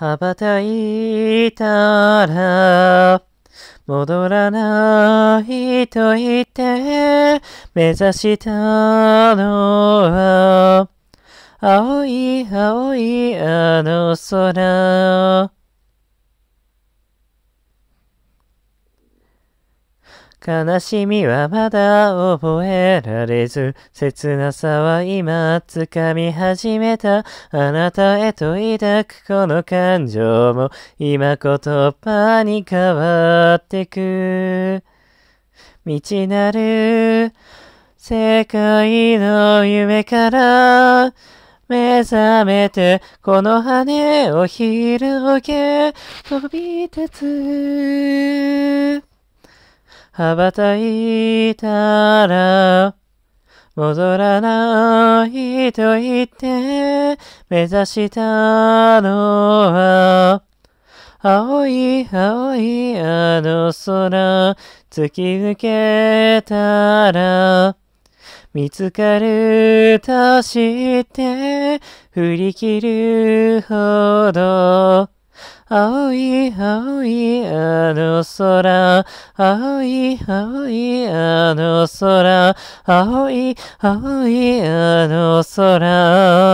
羽ばたいたら、戻らないと言って、目指したのは、青い青いあの空。悲しみはまだ覚えられず、切なさは今掴み始めた。あなたへと抱くこの感情も今言葉に変わってく。未知なる世界の夢から目覚めて、この羽を広げ飛び立つ。羽ばたいたら戻らないと言って目指したのは青い青いあの空突き抜けたら見つかるとして振り切るほど青い青いあの空、青い青いあの空、青い青いあの空、